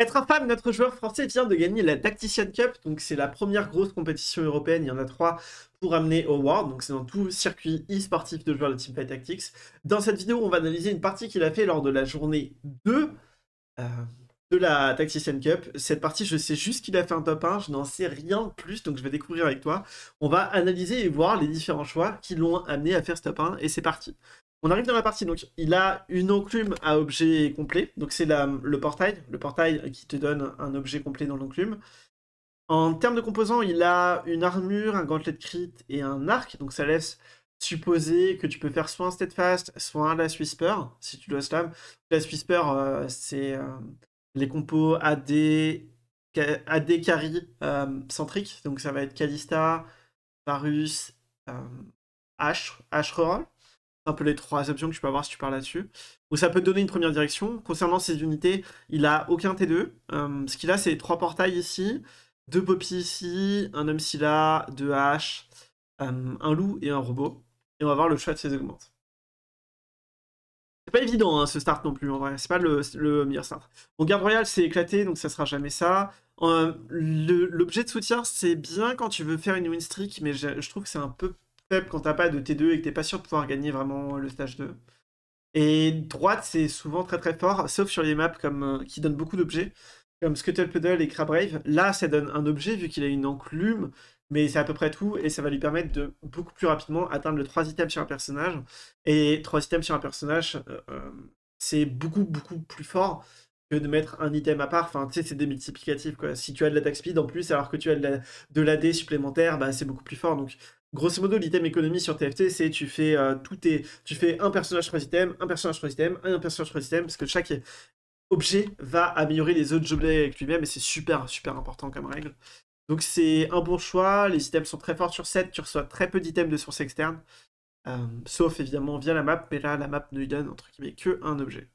Être infâme, notre joueur français vient de gagner la Tactician Cup, donc c'est la première grosse compétition européenne, il y en a trois pour amener au World, donc c'est dans tout circuit e-sportif de joueurs de Teamfight Tactics. Dans cette vidéo, on va analyser une partie qu'il a fait lors de la journée 2 euh, de la Tactician Cup. Cette partie, je sais juste qu'il a fait un top 1, je n'en sais rien de plus, donc je vais découvrir avec toi. On va analyser et voir les différents choix qui l'ont amené à faire ce top 1, et c'est parti. On arrive dans la partie, donc il a une enclume à objet complet, donc c'est le portail, le portail qui te donne un objet complet dans l'enclume. En termes de composants, il a une armure, un gantelet de crit et un arc, donc ça laisse supposer que tu peux faire soit un steadfast, soit un last whisper, si tu dois slam. Last whisper, euh, c'est euh, les compos AD, AD carry euh, donc ça va être Kalista, Varus, euh, H, H un peu les trois options que tu peux avoir si tu parles là-dessus. Ou ça peut te donner une première direction. Concernant ces unités, il a aucun T2. Euh, ce qu'il a, c'est trois portails ici, deux poppies ici, un homme là, deux haches, euh, un loup et un robot. Et on va voir le choix de ses augmentes. C'est pas évident hein, ce start non plus en vrai, c'est pas le, meilleur start. Mon garde royal, c'est éclaté donc ça sera jamais ça. Euh, l'objet de soutien c'est bien quand tu veux faire une win streak, mais je trouve que c'est un peu quand t'as pas de T2 et que t'es pas sûr de pouvoir gagner vraiment le stage 2. Et droite, c'est souvent très très fort, sauf sur les maps comme, euh, qui donnent beaucoup d'objets, comme Scuttle Puddle et Crabrave. Là, ça donne un objet vu qu'il a une enclume, mais c'est à peu près tout, et ça va lui permettre de beaucoup plus rapidement atteindre le 3 items sur un personnage. Et 3 items sur un personnage, euh, euh, c'est beaucoup beaucoup plus fort que de mettre un item à part. Enfin, tu sais, c'est démultiplicatif, quoi. Si tu as de l'attaque speed en plus, alors que tu as de l'AD la, supplémentaire, bah, c'est beaucoup plus fort. Donc, Grosso modo, l'item économie sur TFT, c'est tu fais euh, tu fais un personnage, trois items, un personnage, trois items, un personnage, trois items, parce que chaque objet va améliorer les autres objets avec lui-même, et c'est super, super important comme règle. Donc c'est un bon choix, les items sont très forts sur 7, tu reçois très peu d'items de source externe, euh, sauf évidemment via la map, mais là la map ne lui donne entre guillemets que un objet.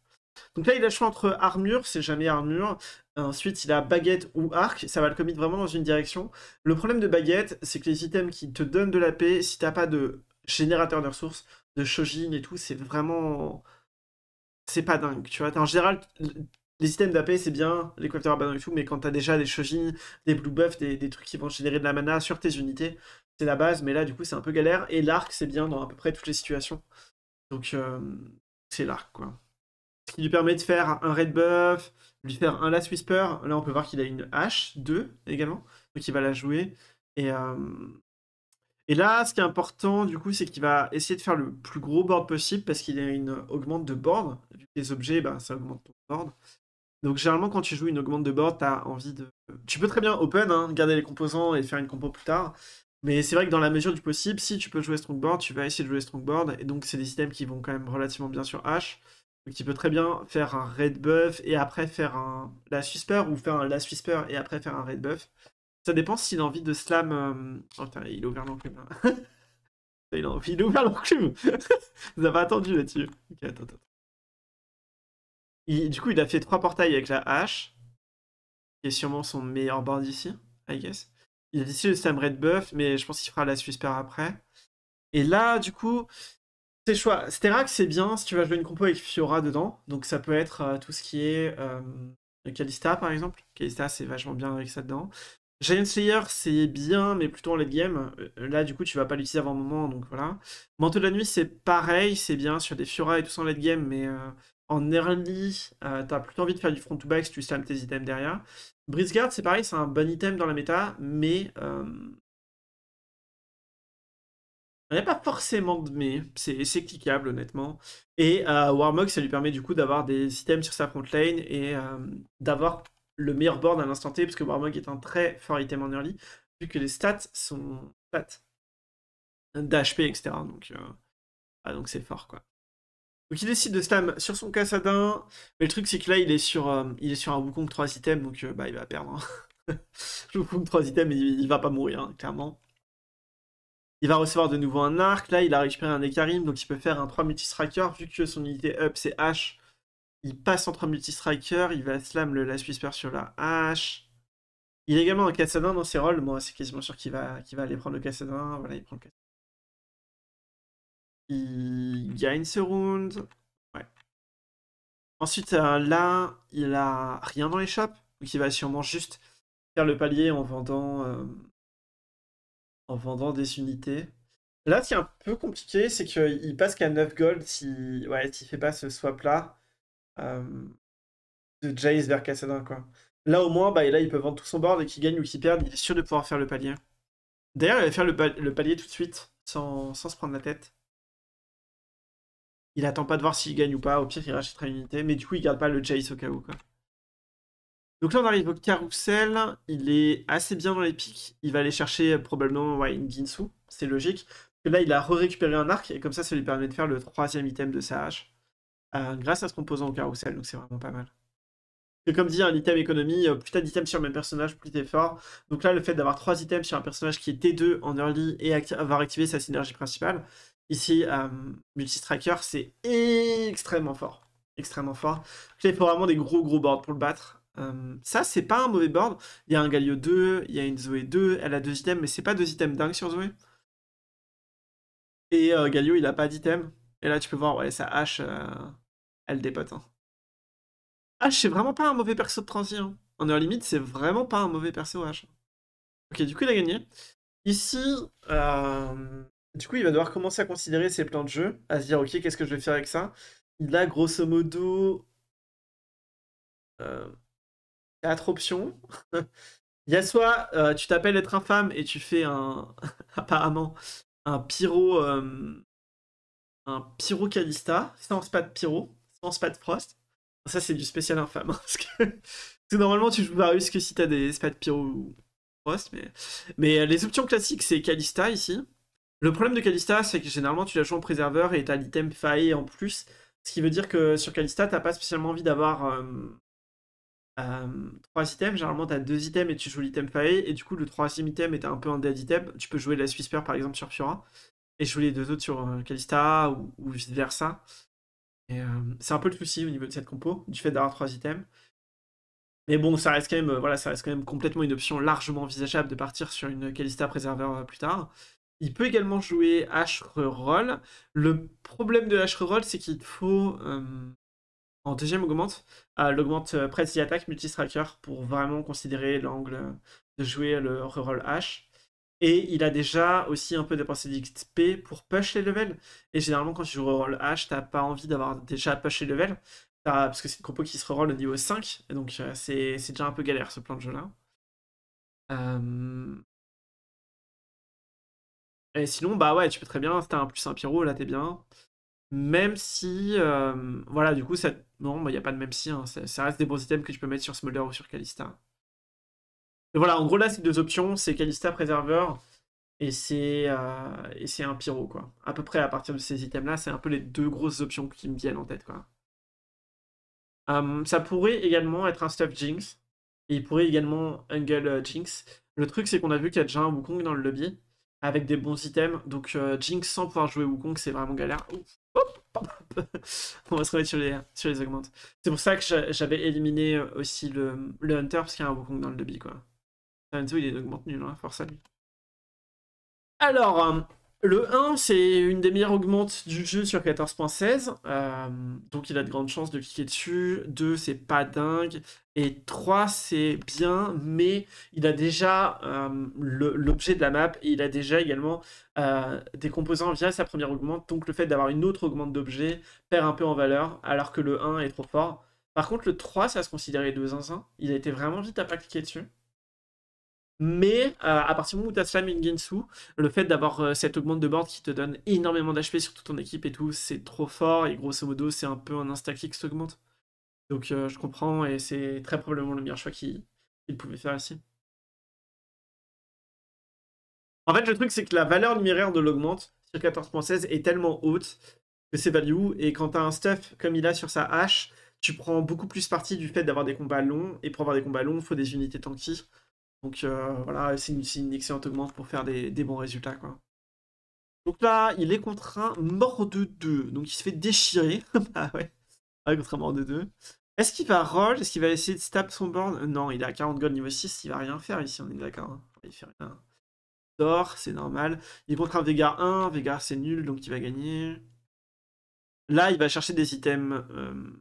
Donc là, il a le choix entre armure, c'est jamais armure. Ensuite, il a baguette ou arc, ça va le commit vraiment dans une direction. Le problème de baguette, c'est que les items qui te donnent de la paix, si t'as pas de générateur de ressources, de shojin et tout, c'est vraiment... C'est pas dingue, tu vois. En général, les items d'AP, c'est bien, les coiffeurs à et tout, mais quand t'as déjà des shojin, des blue buffs, des, trucs qui vont générer de la mana sur tes unités, c'est la base, mais là, du coup, c'est un peu galère. Et l'arc, c'est bien dans à peu près toutes les situations. Donc, euh, c'est l'arc, quoi qui lui permet de faire un red buff, lui faire un last whisper. Là, on peut voir qu'il a une h 2 également, donc il va la jouer. Et, euh, et là, ce qui est important, du coup, c'est qu'il va essayer de faire le plus gros board possible parce qu'il a une augmente de board. Les objets, ben, ça augmente ton board. Donc, généralement, quand tu joues une augmente de board, tu as envie de. Tu peux très bien open, hein, garder les composants et faire une compo plus tard. Mais c'est vrai que dans la mesure du possible, si tu peux jouer Strongboard, tu vas essayer de jouer Strong Board. Et donc, c'est des items qui vont quand même relativement bien sur H. Donc il peut très bien faire un Red buff et après faire un la Susper ou faire un la Whisper et après faire un Red buff. Ça dépend s'il a envie de slam. Euh, oh putain, il a ouvert l'enclume. il, a... ouvert l'enclume Vous avez attendu là-dessus. Ok, attends, attends. Du coup, il a fait trois portails avec la hache, qui est sûrement son meilleur board ici, I guess. Il a décidé de slam Red buff, mais je pense qu'il fera la Susper après. Et là, du coup, tes choix. Sterak, c'est bien si tu vas jouer une compo avec Fiora dedans. Donc ça peut être euh, tout ce qui est Kalista, euh, par exemple. Kalista, c'est vachement bien avec ça dedans. Giant Slayer, c'est bien, mais plutôt en late game. Euh, là, du coup, tu vas pas l'utiliser avant le moment, donc voilà. Manteau de la Nuit, c'est pareil, c'est bien sur des Fiora et tout ça en late game, mais en early, t'as plutôt envie de faire du front-to-back si tu slams tes items derrière. Breeze c'est pareil, c'est un bon item dans la méta, mais pas forcément de mais, c'est cliquable honnêtement. Et euh, Warmog, ça lui permet du coup d'avoir des items sur sa front lane et euh, d'avoir le meilleur board à l'instant T, parce que Warmog est un très fort item en early, vu que les stats sont stats d'HP, etc. Donc euh, ah, donc c'est fort quoi. Donc il décide de stam sur son Cassadin, mais le truc c'est que là il est sur, euh, il est sur un Wukong trois items, donc bah, il va perdre. Hein. Wukong 3 items, il, il va pas mourir, hein, clairement. Il va recevoir de nouveau un arc. Là, il a récupéré un Ekarim, donc il peut faire un 3 multistriker. Vu que son unité up, c'est H, il passe en 3 multistriker. Il va slam le Last Whisper sur la H. Il est également un Kassadin dans ses rôles. Moi, c'est quasiment sûr qu'il va, va aller prendre le Kassadin. Voilà, il prend le Il gagne ce round. Ouais. Ensuite, euh, là, il a rien dans les shops. Donc, il va sûrement juste faire le palier en vendant. Euh, en vendant des unités. Là, ce qui est un peu compliqué, c'est qu'il passe qu'à 9 gold s'il ouais, fait pas ce swap-là euh, de Jace vers Cassadin. Quoi. Là, au moins, bah, là, il peut vendre tout son board et qu'il gagne ou qu'il perde, il est sûr de pouvoir faire le palier. D'ailleurs, il va faire le, palier tout de suite, sans, sans, se prendre la tête. Il attend pas de voir s'il gagne ou pas, au pire, il rachètera une unité, mais du coup, il garde pas le Jace au cas où. Quoi. Donc là, on arrive au carrousel. Il est assez bien dans les pics. Il va aller chercher euh, probablement une Ginsu. C'est logique. là, il a récupéré un arc. Et comme ça, ça lui permet de faire le troisième item de sa hache. Euh, grâce à ce composant au carrousel. Donc c'est vraiment pas mal. Et comme dit, un item économie, euh, plus t'as d'items sur le même personnage, plus t'es fort. Donc là, le fait d'avoir trois items sur un personnage qui est T2 en early et avoir activé sa synergie principale, ici, multi Multistracker, c'est extrêmement fort. Extrêmement fort. il faut vraiment des gros gros boards pour le battre ça, c'est pas un mauvais board. Il y a un Galio 2, il y a une Zoé 2, elle a deux items, mais c'est pas deux items dingues sur Zoé. Et euh, Galio, il a pas d'item. Et là, tu peux voir, ouais, sa hache, euh, elle dépote. Hein. H, ah, c'est vraiment pas un mauvais perso de transi. Hein. En heure limite, c'est vraiment pas un mauvais perso H. Ok, du coup, il a gagné. Ici, euh, du coup, il va devoir commencer à considérer ses plans de jeu, à se dire, ok, qu'est-ce que je vais faire avec ça Il a grosso modo quatre options. Il y a soit euh, tu t'appelles être infâme et tu fais un apparemment un pyro euh, un pyro calista sans spa de pyro, sans pas de frost. Ça c'est du spécial infâme parce que, normalement tu joues Varus que si t'as des spades pyro ou frost mais mais euh, les options classiques c'est calista ici. Le problème de Calista, c'est que généralement tu la joues en préserveur et t'as l'item faillé en plus, ce qui veut dire que sur Calista, t'as pas spécialement envie d'avoir 3 euh, items, généralement tu as 2 items et tu joues l'item faillé, et du coup le troisième item est un peu un dead item, tu peux jouer la Swisper par exemple sur Fura, et jouer les deux autres sur euh, Calista Kalista ou, vice versa. Et euh, c'est un peu le souci au niveau de cette compo, du fait d'avoir trois items. Mais bon, ça reste quand même, voilà, ça reste quand même complètement une option largement envisageable de partir sur une Calista Préserveur plus tard. Il peut également jouer H e Roll. Le problème de H e Roll, c'est qu'il faut en deuxième augmente, euh, l'augmente augmente euh, Press multi Attack Multistriker, pour vraiment considérer l'angle de jouer le reroll H. Et il a déjà aussi un peu dépensé d'XP pour push les levels. Et généralement, quand tu reroll H, t'as pas envie d'avoir déjà push les levels. Parce que c'est une compo qui se reroll au niveau 5. Et donc, euh, c'est déjà un peu galère ce plan de jeu-là. Et sinon, bah ouais, tu peux très bien. Si t'as un plus un pyro, là t'es bien. Même si, euh, voilà, du coup, non, il bah, n'y a pas de même si, hein, ça, reste des bons items que tu peux mettre sur Smolder ou sur Kalista. Et voilà, en gros, là, c'est deux options, c'est Kalista Préserveur et c'est euh, et c'est un pyro, quoi. À peu près à partir de ces items-là, c'est un peu les deux grosses options qui me viennent en tête, quoi. Hum, ça pourrait également être un stuff Jinx, et il pourrait également Ungle euh, Jinx. Le truc, c'est qu'on a vu qu'il y a déjà un Wukong dans le lobby, avec des bons items, donc Jinx sans pouvoir jouer Wukong, c'est vraiment galère. On va se remettre sur les, sur les augmentes. C'est pour ça que j'avais éliminé euh, aussi le, le Hunter, parce qu'il y a un Wukong dans le lobby, quoi. il est augmenté nul, hein, force à lui. Alors, euh, le 1, c'est une des meilleures augmentes du jeu sur 14.16, euh, donc il a de grandes chances de cliquer dessus. 2, c'est pas dingue. Et 3, c'est bien, mais il a déjà euh, l'objet de la map et il a déjà également euh, des composants via sa première augmente, donc le fait d'avoir une autre augmente d'objet perd un peu en valeur, alors que le 1 est trop fort. Par contre, le 3, ça se considérait 2 1 1 Il a été vraiment vite à pas cliquer dessus. Mais euh, à partir du moment où tu as Slam et le fait d'avoir euh, cette augmente de board qui te donne énormément d'HP sur toute ton équipe et tout, c'est trop fort. Et grosso modo, c'est un peu un insta-click augmente. Donc euh, je comprends et c'est très probablement le meilleur choix qu'il pouvait faire ici. En fait, le truc, c'est que la valeur numéraire de l'augmente sur 14.16 est tellement haute que c'est value. Et quand tu as un stuff comme il a sur sa hache, tu prends beaucoup plus parti du fait d'avoir des combats longs. Et pour avoir des combats longs, il faut des unités tanky. Donc euh, voilà, c'est une, excellente augmente pour faire des, bons résultats. Quoi. Donc là, il est contre un mort de 2. Donc il se fait déchirer. bah ouais. contre un mort de deux. Est-ce qu'il va roll Est-ce qu'il va essayer de stab son board Non, il est à 40 gold niveau 6. Il va rien faire ici, on est d'accord. Hein. Il fait rien. Dort, c'est normal. Il est contre un Vega 1. Vega, c'est nul, donc il va gagner. Là, il va chercher des items. Euh...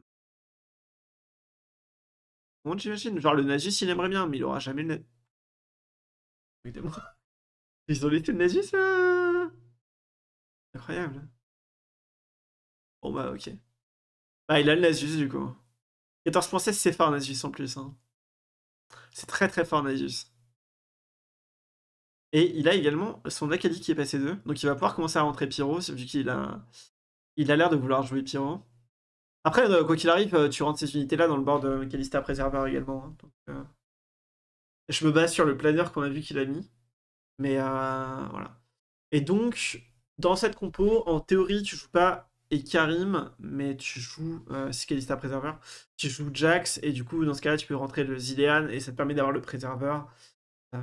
Bon, j'imagine. Genre le Nazis, il aimerait bien, mais il aura jamais le. Ils ont l'été le Nasus ça Incroyable. Bon bah ok. Bah il a le Nasus du coup. 14.16 c'est fort Nasus en plus. Hein. C'est très très fort Nasus. Et il a également son Akali qui est passé 2. Donc il va pouvoir commencer à rentrer Pyro vu qu'il a il a l'air de vouloir jouer Pyro. Après euh, quoi qu'il arrive euh, tu rentres ces unités là dans le bord de euh, Calista Préserveur également. Hein. Je me base sur le planeur qu'on a vu qu'il a mis. Mais euh, voilà. Et donc, dans cette compo, en théorie, tu joues pas et mais tu joues euh, Préserveur. Tu joues Jax, et du coup, dans ce cas-là, tu peux rentrer le Zilean, et ça te permet d'avoir le Préserveur. Euh,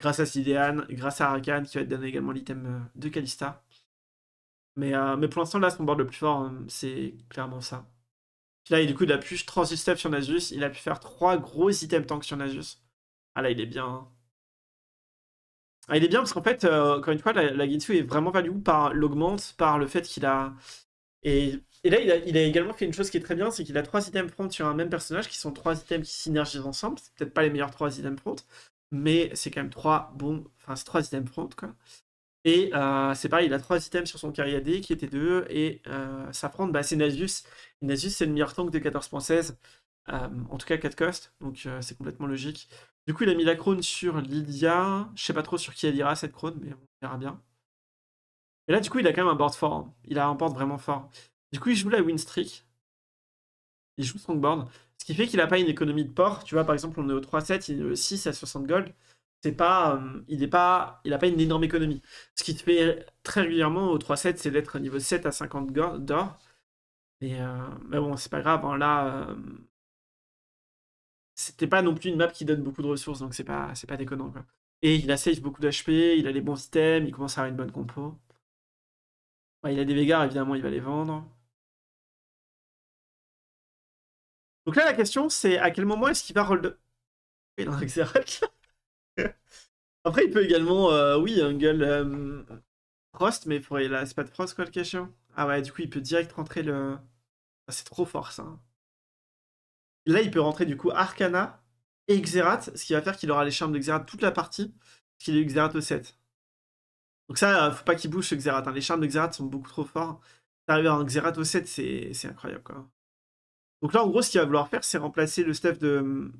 grâce à Zilean, grâce à Arakan, qui va te donner également l'item euh, de Kalista. Mais, pour l'instant, là, son board le plus fort, c'est clairement ça. Puis là, et du coup, il a pu transistep sur Nasus, il a pu faire trois gros items tank sur Nasus. Ah là, il est bien. Hein. Ah, il est bien parce qu'en fait, euh, encore une fois, la, la est vraiment value par l'augmente, par le fait qu'il a. Et, là, il a, également fait une chose qui est très bien c'est qu'il a trois items front sur un même personnage qui sont trois items qui synergisent ensemble. C'est peut-être pas les meilleurs trois items front, mais c'est quand même trois bons. Enfin, c'est trois items front, quoi. Et euh, c'est pareil, il a trois items sur son carrière D qui était deux. Et euh, sa front, bah, c'est Nasus. Nasus, c'est le meilleur tank de 14.16. en tout cas, 4 cost, donc c'est complètement logique. Du coup, il a mis la crône sur Lydia. Je sais pas trop sur qui elle ira cette crone, mais on verra bien. Et là, du coup, il a quand même un board fort. Hein. Il a un board vraiment fort. Du coup, il joue la win streak. Il joue son board. Ce qui fait qu'il n'a pas une économie de port. Tu vois, par exemple, on est au 3-7, il est au 6 à 60 gold. C'est pas, euh, il n'a pas, il pas une énorme économie. Ce qui te fait très régulièrement au 3-7, c'est d'être niveau 7 à 50 d'or. Mais, euh, mais, bon, c'est pas grave. Hein. Là, euh, c'était pas non plus une map qui donne beaucoup de ressources, donc c'est pas, c'est pas déconnant. Quoi. Et il a safe beaucoup d'HP, il a les bons items, il commence à avoir une bonne compo. il a des Végars, évidemment, il va les vendre. Donc là, la question, c'est à quel moment est-ce qu'il va roll de... Il en Après, il peut également, euh, oui, un gueule euh, Frost, mais pour... c'est pas de Frost, quoi, le question Ah ouais, du coup, il peut direct rentrer le... c'est trop fort, ça. Hein. Là, il peut rentrer du coup Arcana et Xerath, ce qui va faire qu'il aura les charmes de Xerath toute la partie, parce qu'il est Xerath au 7. Donc ça, euh, faut pas qu'il bouge ce Xerath. Hein. Les charmes de Xerath sont beaucoup trop forts. D'arriver à un Xerath au 7, c'est incroyable. Quoi. Donc là, en gros, ce qu'il va vouloir faire, c'est remplacer le stuff de,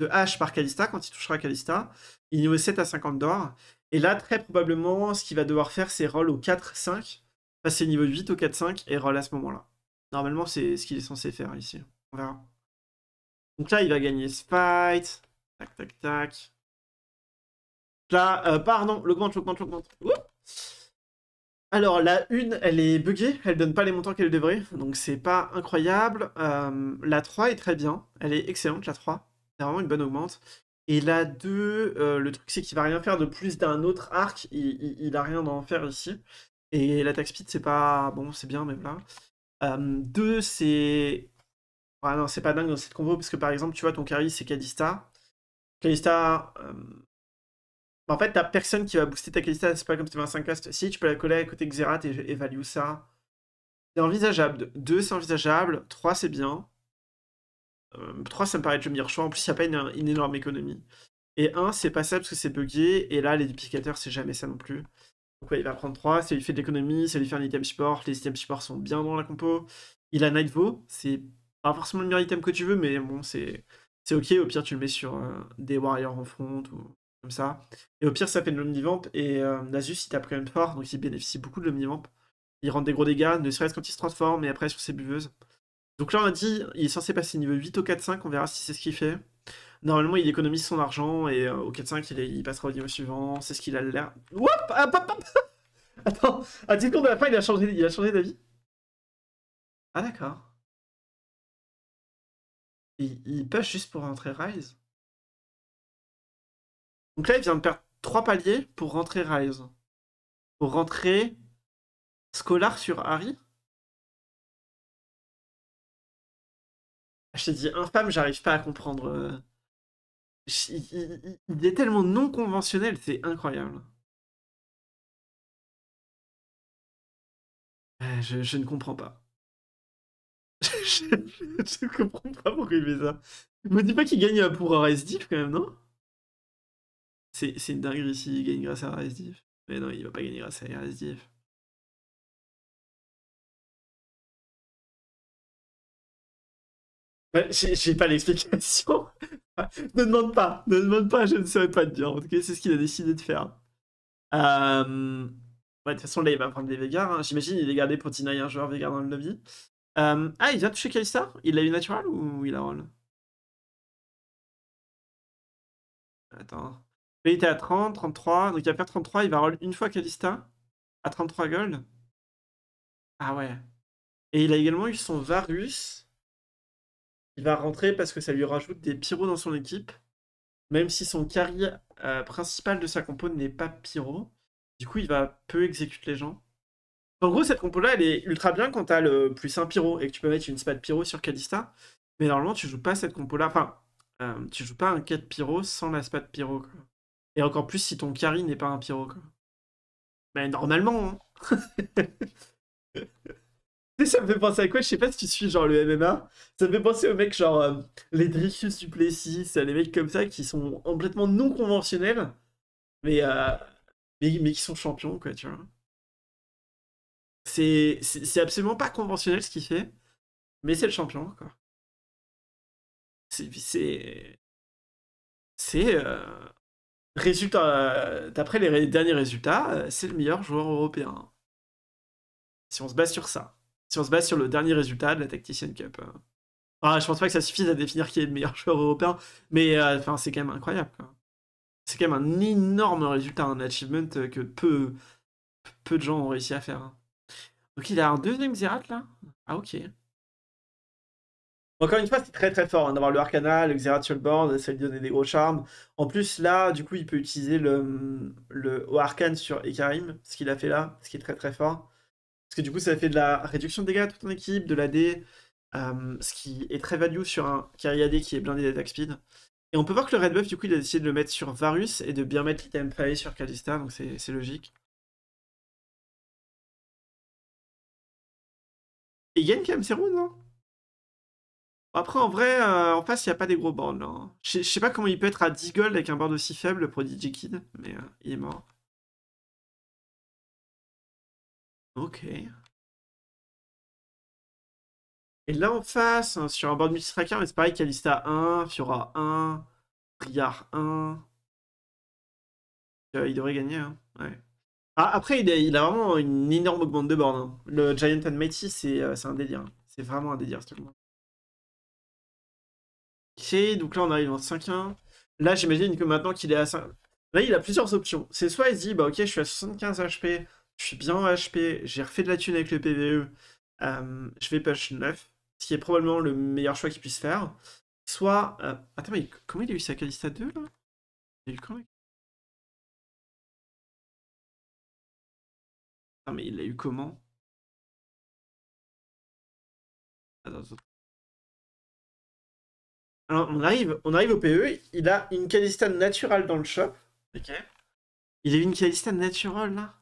de H par Kalista quand il touchera Kalista. Il est niveau 7 à 50 d'or. Et là, très probablement, ce qu'il va devoir faire, c'est roll au 4-5, passer niveau 8 au 4-5 et roll à ce moment-là. Normalement, c'est ce qu'il est censé faire ici. On verra. Donc là, il va gagner ce fight. Tac, tac, tac. Là, euh, pardon, l'augmente, l'augmente, l'augmente. Alors, la une, elle est buggée, elle donne pas les montants qu'elle devrait, donc c'est pas incroyable. Euh, la 3 est très bien, elle est excellente, la 3. C'est vraiment une bonne augmente. Et la 2, euh, le truc c'est qu'il va rien faire de plus d'un autre arc, il, a rien d'en faire ici. Et l'attaque speed, c'est pas. Bon, c'est bien, mais voilà. 2, euh, c'est ah non, c'est pas dingue dans cette combo parce que par exemple, tu vois, ton carry c'est Kalista. Kalista. Euh, en fait, t'as personne qui va booster ta Kalista, c'est pas comme si t'avais un 5 cast. Si, tu peux la coller à côté Xerath et, et value ça. C'est envisageable. 2 c'est envisageable, 3 c'est bien. 3 euh, ça me paraît être le meilleur choix, en plus il n'y a pas une, énorme économie. Et 1 c'est pas ça, parce que c'est buggé, et là les duplicateurs c'est jamais ça non plus. Donc ouais, il va prendre 3, ça lui fait de l'économie, ça lui fait un item support, les items support sont bien dans la compo. Il a Nightvo, c'est pas forcément le meilleur item que tu veux, mais bon, c'est ok. Au pire, tu le mets sur euh, des warriors en front ou comme ça. Et au pire, ça fait de l'omnivamp. Et Nazus euh, Nasus, il tape pris même fort, donc il bénéficie beaucoup de l'omnivamp. Il rend des gros dégâts, ne serait-ce quand il se transforme, et après sur ses buveuses. Donc là, on a dit, il est censé passer niveau 8 au 4-5, on verra si c'est ce qu'il fait. Normalement, il économise son argent, et euh, au 4-5, il, il, passera au niveau suivant, c'est ce qu'il a l'air... Hop, hop, ah, hop, Attends, à 10 secondes de la fin, il a changé, il a changé d'avis Ah d'accord. Il, il juste pour rentrer Rise. Donc là, il vient de perdre 3 paliers pour rentrer Rise. Pour rentrer Scholar sur Harry. Je t'ai dit infâme, j'arrive pas à comprendre. Euh. Il, est tellement non conventionnel, c'est incroyable. Euh, je ne comprends pas. je, comprends pas pourquoi il fait ça. Me dit pas qu'il gagne pour Arrestif quand même, non C'est une dinguerie s'il gagne grâce à Arrestif. Mais non, il va pas gagner grâce à RSDF. J'ai pas l'explication. ne demande pas, ne demande pas, je ne saurais pas te dire. En tout cas, c'est ce qu'il a décidé de faire. Euh, de toute façon, là, il va prendre des Végars. Hein. J'imagine il est gardé pour et un joueur Végard dans le lobby. Euh, ah, il vient toucher Kalista, Il l'a eu naturel ou il a roll Attends. mais il était à 30, 33. Donc il va faire 33. Il va roll une fois Kalista à 33 gold. Ah ouais. Et il a également eu son Varus. Il va rentrer parce que ça lui rajoute des pyros dans son équipe. Même si son carry euh, principal de sa compo n'est pas pyro. Du coup, il va peu exécuter les gens. En gros, cette compo-là, elle est ultra bien quand t'as le plus un pyro et que tu peux mettre une spade pyro sur Kalista. Mais normalement, tu joues pas cette compo-là. Enfin, euh, tu joues pas un 4 pyro sans la spade pyro. Quoi. Et encore plus si ton carry n'est pas un pyro. Quoi. Mais normalement. Hein. ça me fait penser à quoi Je sais pas si tu suis genre le MMA. Ça me fait penser aux mecs genre euh, les du Plessis, euh, les mecs comme ça qui sont complètement non conventionnels, mais, euh, mais, mais qui sont champions, quoi, tu vois. C'est absolument pas conventionnel ce qu'il fait, mais c'est le champion, quoi. C'est. C'est. Euh, résultat. Euh, d'après les derniers résultats, euh, c'est le meilleur joueur européen. Si on se base sur ça. Si on se base sur le dernier résultat de la Tactician Cup. Ah, je pense pas que ça suffise à définir qui est le meilleur joueur européen, mais c'est quand même incroyable. C'est quand même un énorme résultat, un achievement que peu, peu de gens ont réussi à faire. Hein. Donc il a un deuxième Xerath là Ah ok. Encore une fois, c'est très très fort hein, d'avoir le Arcana, le Xerath sur le board, ça lui donne des gros charmes. En plus, là, du coup, il peut utiliser le, le Arcane sur Ekarim, ce qu'il a fait là, ce qui est très très fort. Parce que du coup, ça fait de la réduction de dégâts à toute ton équipe, de l'AD, euh, ce qui est très value sur un carry AD qui est blindé d'attaque speed. Et on peut voir que le red buff, du coup, il a décidé de le mettre sur Varus et de bien mettre l'item Pay sur Kalista, donc c'est logique. Il gagne quand même ses rounds, non Après, en vrai, euh, en face, il n'y a pas des gros bords, là. Hein. Je sais pas comment il peut être à 10 gold avec un board aussi faible pour DJ Kid, mais euh, il est mort. Ok. Et là, en face, hein, sur un board multitracker, mais c'est pareil, Kalista 1, Fiora 1, Briard 1. il devrait gagner, hein. ouais. Ah, après, il a, vraiment une énorme augmente de bornes. Hein. Le Giant and Mighty, c'est euh, un délire. Hein. C'est vraiment un délire, ce Ok, donc là, on arrive en 5-1. Là, j'imagine que maintenant qu'il est à 5... Là, il a plusieurs options. C'est soit il se dit, bah ok, je suis à 75 HP, je suis bien en HP, j'ai refait de la thune avec le PVE, euh, je vais push 9, ce qui est probablement le meilleur choix qu'il puisse faire. Soit... Euh, attends, mais comment il a eu sa Calista 2, là Il a eu quand Ah mais il l'a eu comment Alors, on arrive, on arrive au PE. Il a une Calistane naturelle dans le shop. Ok. Il a eu une Calistane naturelle, là.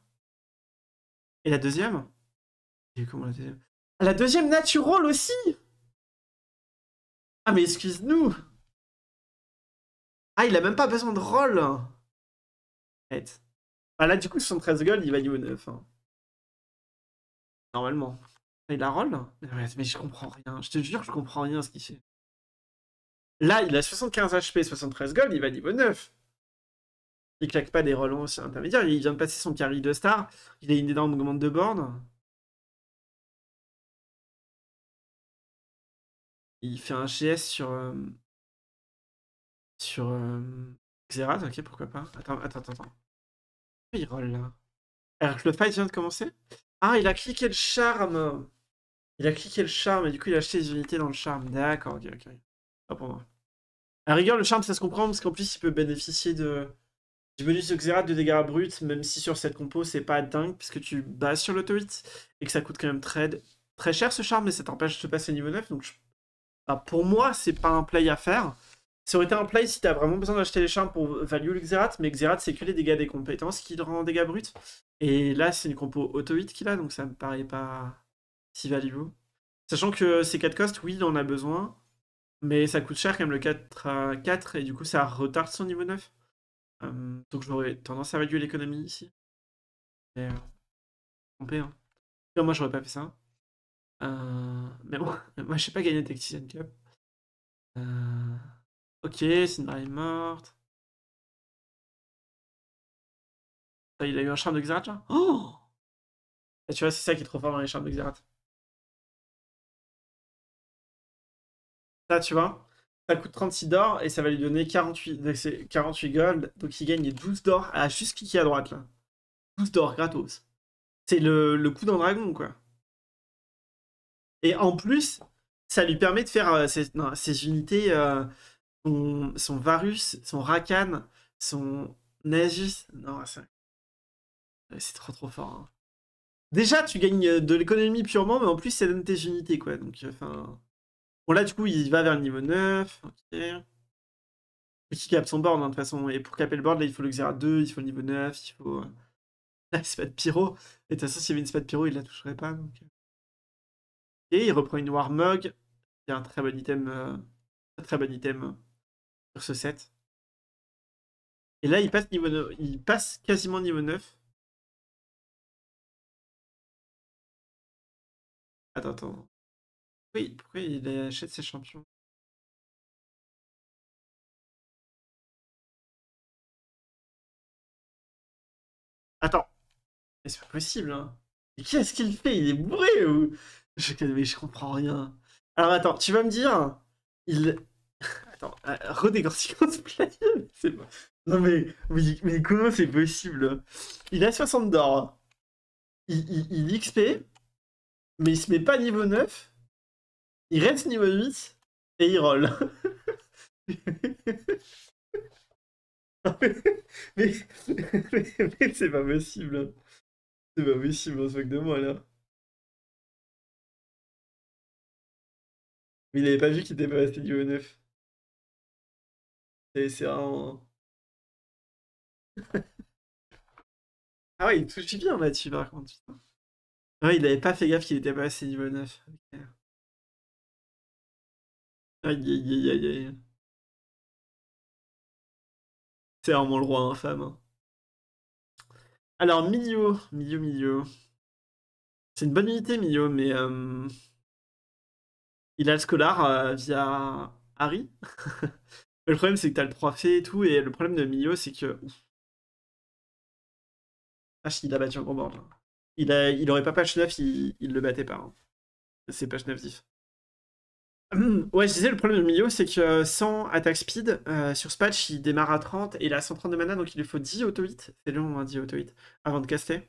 Et la deuxième Il comment la deuxième ah, La deuxième naturelle aussi Ah, mais excuse-nous Ah, il a même pas besoin de roll Bah Ah là, du coup, 73 gold, il va au 9. Normalement. Il la roll Mais je comprends rien. Je te jure, je comprends rien ce qu'il fait. Là, il a 75 HP, 73 gold, il va niveau 9. Il claque pas des relances intermédiaires. Il vient de passer son carry de star. Il a une énorme augmente de board. Il fait un GS sur. Euh, sur. Euh, ok, pourquoi pas. Attends, attends, attends. Il roll là. Alors que le fight vient de commencer ah, il a cliqué le charme. Il a cliqué le charme et du coup il a acheté les unités dans le charme. D'accord, ok, Pas pour moi. A rigueur, le charme ça se comprend parce qu'en plus il peut bénéficier de... du bonus de Xerath de dégâts bruts, même si sur cette compo c'est pas dingue puisque tu bases sur l'auto hit et que ça coûte quand même très, très cher ce charme, mais ça t'empêche de passer niveau 9. Donc pour moi, c'est pas un play à faire. Ça aurait été un play si t'as vraiment besoin d'acheter les charmes pour value Xerath, mais Xerath c'est que les dégâts des compétences qui le rend dégâts bruts. Et là c'est une compo auto-hit qu'il a, donc ça me paraît pas si value. Sachant que ces 4 costs, oui, il en a besoin, mais ça coûte cher quand même le 4 à 4 et du coup ça retarde son niveau 9. Hum, donc j'aurais tendance à réduire l'économie ici. Mais euh, trompé, hein. moi j'aurais pas fait ça. Euh, mais bon, moi je sais pas gagner Tactician Cup. Euh... Ok, Sindra est morte. Ah, il a eu un charme de Xerath là Oh tu vois, c'est ça qui est trop fort dans les charmes de Xerath. Là, tu vois ça coûte 36 d'or et ça va lui donner 48, gold. Donc il gagne 12 d'or à juste cliquer à droite là. 12 d'or gratos. C'est le, coup d'un dragon quoi. Et en plus, ça lui permet de faire euh, ses, unités. Euh, son, Varus, son Rakan, son Nagis. Non, c'est c'est trop trop fort. Hein. Déjà, tu gagnes euh, de l'économie purement, mais en plus, ça donne tes unités, quoi. Donc, euh, enfin. Bon, là, du coup, il va vers le niveau 9. Ok. Qui capte son board, hein, de toute façon. Et pour capter le board, là, il faut le Xera 2, il faut le niveau 9, il faut. Euh, là, spade pyro. Et de toute façon, s'il y avait une spade pyro, il la toucherait pas. Et il reprend une mug, C'est un très bon item. Un Très bon item sur ce set. Et là, il passe, niveau il passe quasiment niveau 9. Attends, attends. Oui, pourquoi il achète ses champions Attends. Mais c'est pas possible, hein. Mais qu'est-ce qu'il fait Il est bourré ou je... je comprends rien. Alors attends, tu vas me dire, il, Attends, euh, ce Non mais, mais comment c'est possible Il a 60 d'or. Il, XP, mais il se met pas niveau 9. Il reste niveau 8 et il roll. mais, c'est pas possible. C'est pas possible, en se de moi là. Mais il avait pas vu qu'il était pas resté niveau 9. C'est vraiment. ah ouais, il touche bien là-dessus par contre. Ah ouais, il avait pas fait gaffe qu'il était pas assez niveau 9. Aïe aïe aïe aïe aïe. C'est vraiment le roi infâme. Hein. Alors, Milio, Milio, Milio. C'est une bonne unité, Milio, mais. Euh, il a le scolar euh, via Harry. Le problème, c'est que t'as le 3 fées et tout, et le problème de Mio, c'est que. Ah, il a battu un gros board. Il, a, aurait pas patch 9, il, le battait pas. Hein. C'est patch 9 diff. ouais, je disais, le problème de Mio, c'est que euh, sans attaque speed, euh, sur ce patch, il démarre à 30 et il a 130 de mana, donc il lui faut 10 auto hits C'est long, 10 hein, auto hits avant de caster.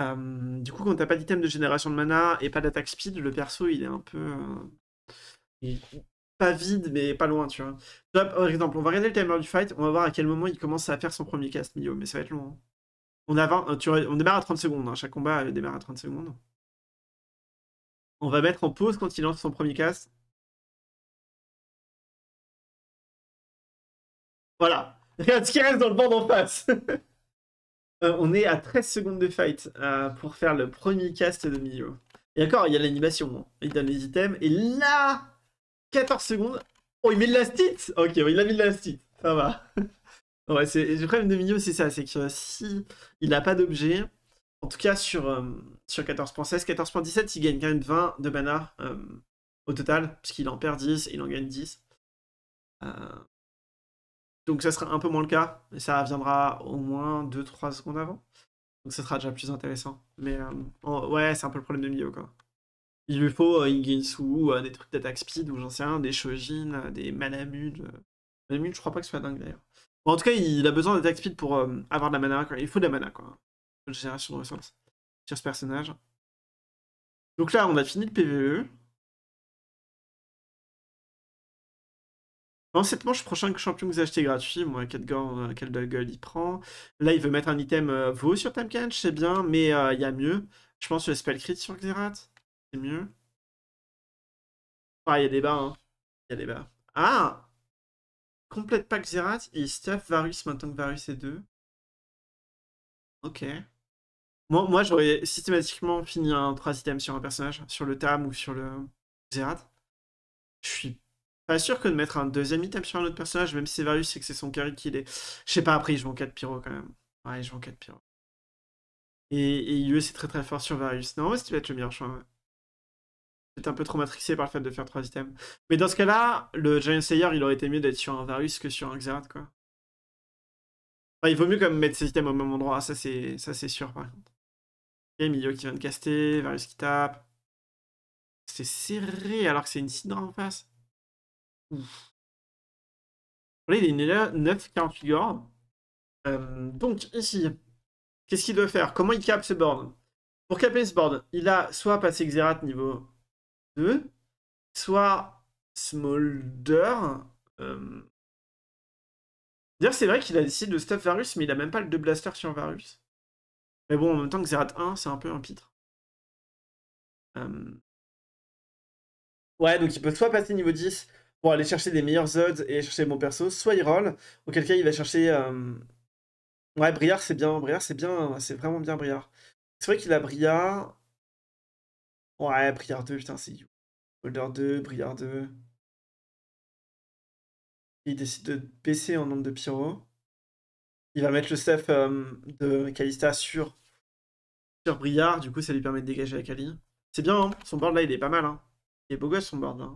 Euh, du coup, quand t'as pas d'item de génération de mana et pas d'attaque speed, le perso, il est un peu pas vide, mais pas loin, tu vois. par exemple, on va regarder le timer du fight, on va voir à quel moment il commence à faire son premier cast milieu, mais ça va être long. Hein. On, a tu, on démarre à 30 secondes, hein. chaque combat démarre à 30 secondes. On va mettre en pause quand il lance son premier cast. Voilà. Regarde ce qui reste dans le bord d'en face. Euh, on est à 13 secondes de fight euh, pour faire le premier cast de milieu. Et encore, il y a l'animation. Hein. Il donne les items. Et là, 14 secondes. Oh, il met de la stit Ok, il a mis de la Ça va. ouais, c'est le problème de Mio, c'est ça. C'est que si il n'a pas d'objet, en tout cas sur, 14.16, euh, 14.17, il gagne quand même 20 de mana euh, au total, puisqu'il en perd 10 et il en gagne 10. Euh, donc ça sera un peu moins le cas, mais ça viendra au moins 2-3 secondes avant. Donc ça sera déjà plus intéressant. Mais ouais, c'est un peu le problème de Mio, quoi. Il lui faut euh, Inginsu, des trucs d'attaque speed ou j'en sais rien, des Shojin, euh, des Malamud. Euh. Malamud, je crois pas que ce soit dingue d'ailleurs. en tout cas, il a besoin d'attaque speed pour euh, avoir de la mana. Il faut de la mana, quoi. Une génération de ressources sur ce personnage. Donc là, on a fini le PVE. Dans cette manche, prochain champion que vous achetez gratuit, moi, de gueule il prend. Là, il veut mettre un item vaut sur Tamkench, c'est bien, mais il y a mieux. Je pense le spell crit sur Xerath mieux. Ah, il y a des bas, Hein. Il y a des bas. Ah Complète pack Zerat et stuff Varus maintenant que Varus est 2. Ok. Moi, moi j'aurais systématiquement fini un 3 items sur un personnage, sur le Tam ou sur le Zerat. Je suis pas sûr que de mettre un deuxième item sur un autre personnage, même si c'est Varus et que c'est son carry qui est. Je sais pas, après, je joue en 4 pyro quand même. Ouais, je joue en 4 pyro. Et, et UE, c'est très très fort sur Varus. Non, c'est peut-être le meilleur choix. C'est un peu trop matrixé par le fait de faire trois items. Mais dans ce cas-là, le Giant Slayer, il aurait été mieux d'être sur un Varus que sur un Xerath, quoi. il vaut mieux quand même mettre ses items au même endroit, ça c'est sûr, par contre. Et Milio qui vient de caster, Varus qui tape. C'est serré alors que c'est une Sidra en face. Ouf. Là, il est 9 figures. donc, ici, qu'est-ce qu'il doit faire Comment il capte ce board Pour capter ce board, il a soit passé Xerath niveau 2, soit Smolder. Euh, c'est vrai qu'il a décidé de stuff Varus, mais il a même pas le 2 blaster sur Varus. Mais bon, en même temps que Zerat 1, c'est un peu un pitre. Euh. Ouais, donc il peut soit passer niveau 10 pour aller chercher des meilleurs odds et chercher mon perso, soit il roll, auquel cas il va chercher. Euh, ouais, Briard, c'est bien. Briard, c'est bien. C'est vraiment bien, Briard. C'est vrai qu'il a Briard. Ouais, Briard 2, putain, c'est you. Holder 2, Briard 2. Il décide de baisser en nombre de pyro. Il va mettre le stuff de Kalista sur, sur Briard, du coup ça lui permet de dégager la Kali. C'est bien, hein son board là il est pas mal. Hein il est beau gosse son board là.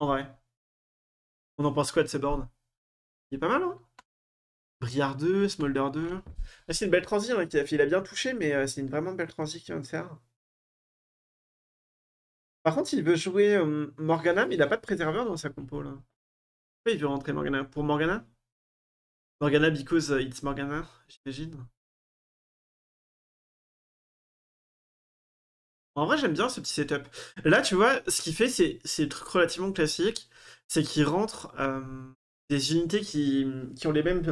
En vrai. On en pense quoi de ce board Il est pas mal, hein Briard 2, Smolder 2. Ah, c'est une belle transi, hein, il a bien touché, mais euh, c'est une vraiment belle transi qu'il vient de faire. Par contre, il veut jouer Morgana, mais il n'a pas de préserveur dans sa compo là. Pourquoi il veut rentrer Morgana Pour Morgana Morgana because euh, it's Morgana, j'imagine. En vrai, j'aime bien ce petit setup. Là, tu vois, ce qu'il fait, c'est le truc relativement classique. C'est qu'il rentre des unités qui, ont les mêmes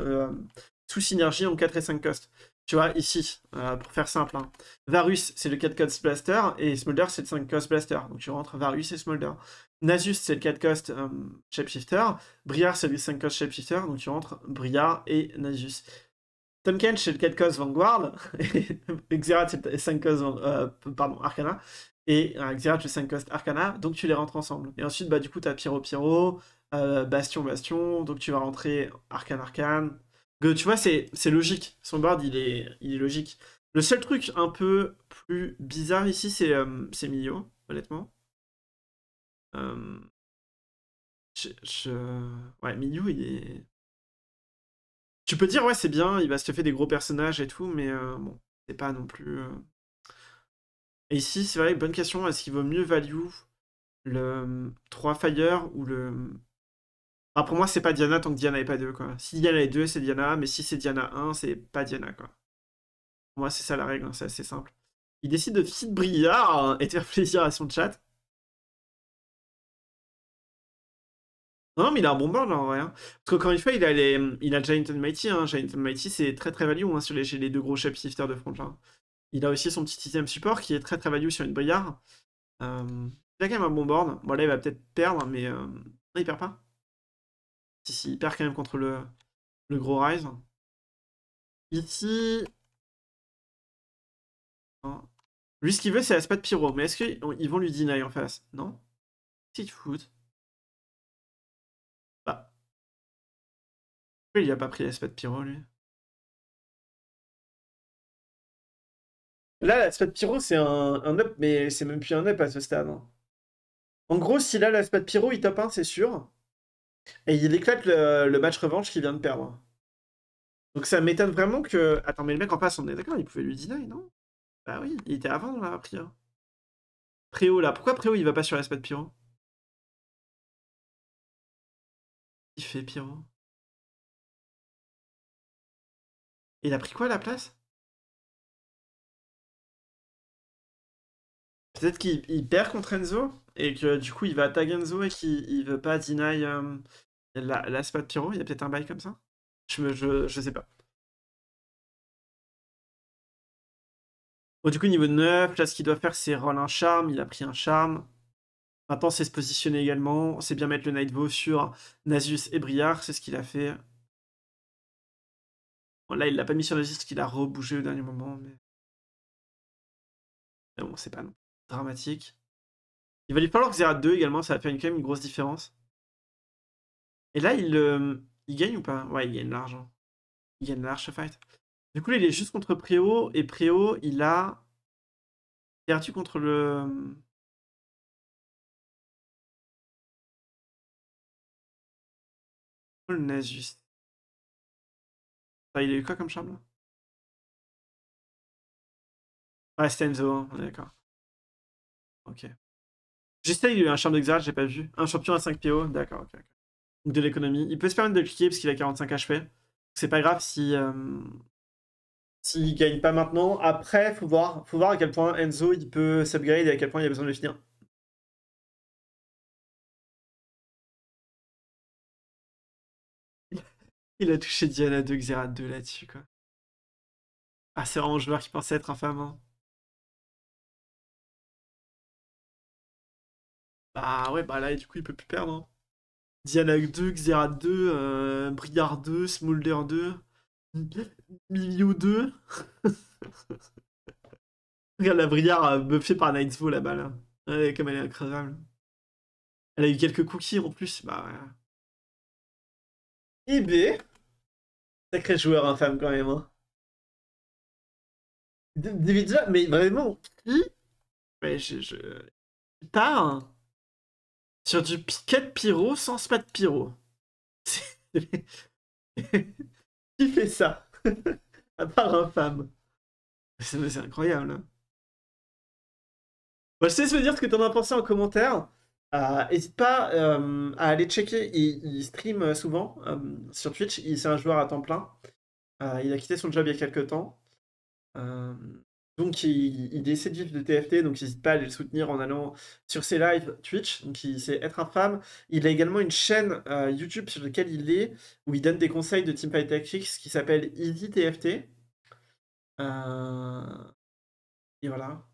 sous synergies en 4 et 5 cost. Tu vois, ici, euh, pour faire simple. Hein. Varus, c'est le 4 cost blaster, et Smolder, c'est le 5 cost blaster. Donc tu rentres Varus et Smolder. Nasus, c'est le 4 cost euh, shapeshifter. Briar, c'est le 5 cost shapeshifter. Donc tu rentres Briar et Nasus. Tomken, c'est le 4 cost Vanguard. Xerath, c'est le 5 cost euh, pardon, Arcana. Et Xerath, c'est le 5 cost Arcana. Donc tu les rentres ensemble. Et ensuite, bah, du coup, tu as Pyro Pyro, Bastion Bastion. Donc tu vas rentrer Arcane Arcane tu vois, c'est logique. Son board, il est, il est logique. Le seul truc un peu plus bizarre ici, c'est euh, c'est honnêtement. Euh, ouais, Milio, il est... Tu peux dire, ouais, c'est bien, il va se faire des gros personnages et tout, mais euh, bon, c'est pas non plus... Et ici, c'est vrai, bonne question, est-ce qu'il vaut mieux value le 3 Fire ou le pour moi, c'est pas Diana tant que Diana est pas 2, quoi. Si Diana est 2, c'est Diana, mais si c'est Diana 1, c'est pas Diana, quoi. Pour moi, c'est ça la règle, hein, c'est assez simple. Il décide de fit brillard et de faire plaisir à son chat. Non, mais il a un bon board, en vrai. Hein. Parce que quand il fait, il a, les... il a Mighty. Hein. Mighty, c'est très très value hein, sur les... deux gros shapeshifters de front, Il a aussi son petit item support qui est très très value sur une brillard. Euh, il a quand même un bon board. Bon, là, il va peut-être perdre, mais... Euh, il perd pas. Ici, il perd quand même contre le, gros Rise. Ici... Hein. Lui, ce qu'il veut, c'est la de pyro. Mais est-ce qu'ils vont lui deny en face Non Petite foot. Bah. il a pas pris la de pyro, lui Là, l'aspect de pyro, c'est un, up, mais c'est même plus un up à ce stade. Hein. En gros, s'il a l'aspect de pyro, il top 1, c'est sûr. Et il éclate le, match revanche qu'il vient de perdre. Donc ça m'étonne vraiment que. Attends, mais le mec en passe on est d'accord, il pouvait lui deny, non Bah oui, il était avant dans la prière. Hein. Préo là, pourquoi Préo il va pas sur l'aspect de Il fait Pyro. Il a pris quoi la place Peut-être qu'il perd contre Enzo et que du coup il va attaquer Enzo et qu'il veut pas deny euh, la la de Pyro. Il y a peut-être un bail comme ça je, je, sais pas. Bon, du coup, niveau 9, là ce qu'il doit faire c'est roll un charme. Il a pris un charme. Maintenant, c'est se positionner également. C'est bien mettre le Night Bow sur Nasus et Briard. C'est ce qu'il a fait. Bon, là, il l'a pas mis sur Nasus parce qu'il a rebougé au dernier moment. Mais, mais bon, c'est pas non dramatique. Il va lui falloir que zera 2 également, ça va faire quand même une grosse différence. Et là, il, euh, il gagne ou pas Ouais, il gagne l'argent. Il gagne l'arche fight. Du coup, là, il est juste contre Préo, et Préo, il a perdu contre le... Euh, le Nasus. il a eu quoi comme charme là Ouais, Stenzo, hein, on est d'accord. Ok. eu un de Xerath, j'ai pas vu. Un champion à 5 PO, d'accord, ok. Donc de l'économie. Il peut se permettre de cliquer parce qu'il a 45 HP. C'est pas grave si. Euh, s'il gagne pas maintenant. Après, faut voir, faut voir à quel point Enzo il peut s'upgrade et à quel point il a besoin de le finir. Il a touché Diana 2, Xerath 2 là-dessus, quoi. Ah, c'est vraiment un joueur qui pensait être infâme. Hein. Ah ouais, bah là, du coup, il peut plus perdre. Hein. Dialag 2, Xera 2, euh, 2, Smolder 2, Mio 2. Regarde la Briard euh, buffée buffé par Nightfall bas balle. Hein. Ouais, comme elle est incroyable. Elle a eu quelques cookies en plus. Bah ouais. IB. Eh ben, sacré joueur infâme quand même. Hein. David mais vraiment, Mais je. je... Tard sur du piquet de pyro sans spat de pyro. Qui fait ça À part un femme. C'est incroyable. Hein. Bah, je sais dire ce que en as pensé en commentaire. Euh, n'hésite pas euh, à aller checker. Il, stream euh, souvent sur Twitch. C'est un joueur à temps plein. il a quitté son job il y a quelques temps. Donc, il, il, essaie de de TFT, donc n'hésite pas à aller le soutenir en allant sur ses lives Twitch. Donc, il sait être infâme. Il a également une chaîne euh, YouTube sur laquelle il est, où il donne des conseils de Teamfight Tactics qui s'appelle Easy TFT. Euh, et voilà.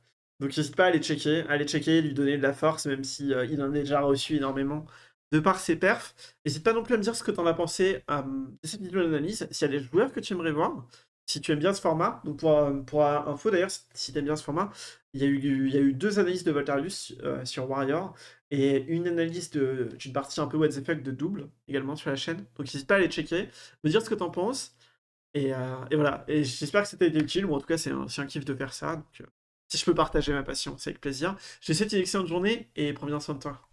Donc, n'hésite pas à aller checker, à aller checker, lui donner de la force, même si euh, il en a déjà reçu énormément de par ses perfs. N'hésite pas non plus à me dire ce que tu en as pensé de cette vidéo d'analyse, s'il y a des joueurs que tu aimerais voir si tu aimes bien ce format, donc pour, euh, euh, info d'ailleurs, si tu aimes bien ce format, il y, a eu, y a eu deux analyses de Voltarius euh, sur Warrior et une analyse d'une partie un peu what Effect de double également sur la chaîne. Donc n'hésite pas à aller checker, me dire ce que t'en penses. Et, voilà, et j'espère que c'était utile, ou en tout cas c'est un, kiff de faire ça. Donc si je peux partager ma passion, c'est avec plaisir. Je te souhaite une excellente journée et prends bien soin de toi.